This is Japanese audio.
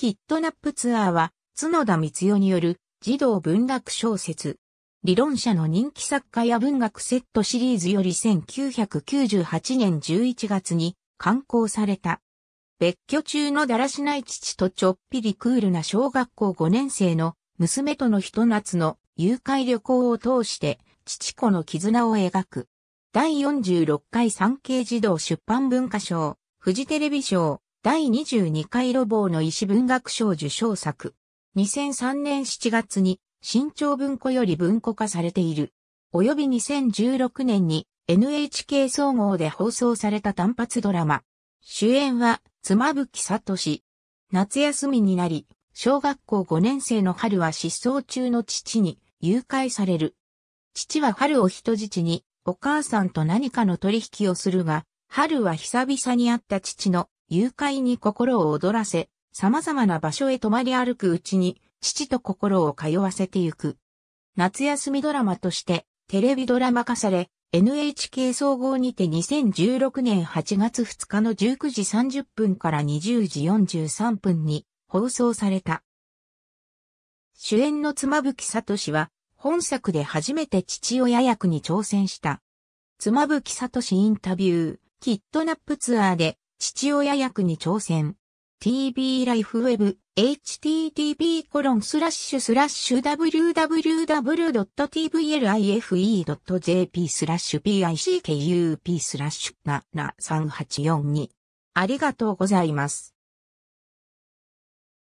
キットナップツアーは、角田光代による児童文学小説。理論者の人気作家や文学セットシリーズより1998年11月に刊行された。別居中のだらしない父とちょっぴりクールな小学校5年生の娘とのひと夏の誘拐旅行を通して父子の絆を描く。第46回産経児童出版文化賞、フジテレビ賞、第22回ロボーの石文学賞受賞作。2003年7月に新潮文庫より文庫化されている。および2016年に NHK 総合で放送された単発ドラマ。主演は妻吹里氏。夏休みになり、小学校5年生の春は失踪中の父に誘拐される。父は春を人質にお母さんと何かの取引をするが、春は久々に会った父の誘拐に心を躍らせ、様々な場所へ泊まり歩くうちに、父と心を通わせてゆく。夏休みドラマとして、テレビドラマ化され、NHK 総合にて2016年8月2日の19時30分から20時43分に放送された。主演の妻夫木聡は、本作で初めて父親役に挑戦した。妻夫木聡インタビュー、キットナップツアーで父親役に挑戦。TV ライフウェブ http コロンスラッシュスラッシュ www.tvlife.jp スラッシュ picup k スラッシュ73842ありがとうございます。